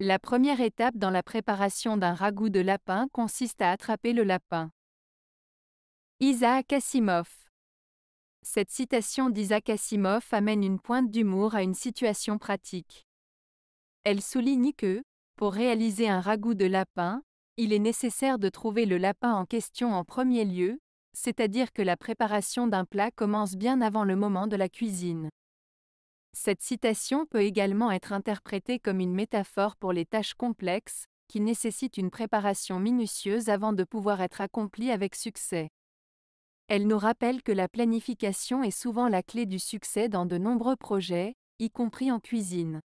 La première étape dans la préparation d'un ragoût de lapin consiste à attraper le lapin. Isaac Asimov Cette citation d'Isaac Asimov amène une pointe d'humour à une situation pratique. Elle souligne que, pour réaliser un ragoût de lapin, il est nécessaire de trouver le lapin en question en premier lieu, c'est-à-dire que la préparation d'un plat commence bien avant le moment de la cuisine. Cette citation peut également être interprétée comme une métaphore pour les tâches complexes, qui nécessitent une préparation minutieuse avant de pouvoir être accomplies avec succès. Elle nous rappelle que la planification est souvent la clé du succès dans de nombreux projets, y compris en cuisine.